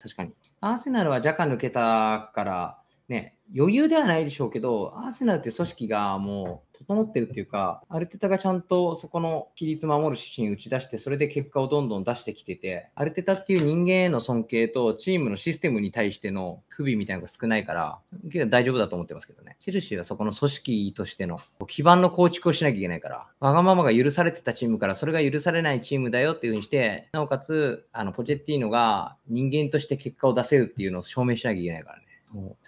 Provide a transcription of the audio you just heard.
確かに。アーセナルは若干抜けたから、ね、余裕ではないでしょうけど、アーセナルって組織がもう整ってるっていうか、アルテタがちゃんとそこの規律守る指針打ち出して、それで結果をどんどん出してきてて、アルテタっていう人間への尊敬と、チームのシステムに対しての不備みたいなのが少ないから、けど大丈夫だと思ってますけどね。チェルシーはそこの組織としての基盤の構築をしなきゃいけないから、わがままが許されてたチームから、それが許されないチームだよっていうふうにして、なおかつ、あの、ポチェッティーノが人間として結果を出せるっていうのを証明しなきゃいけないからね。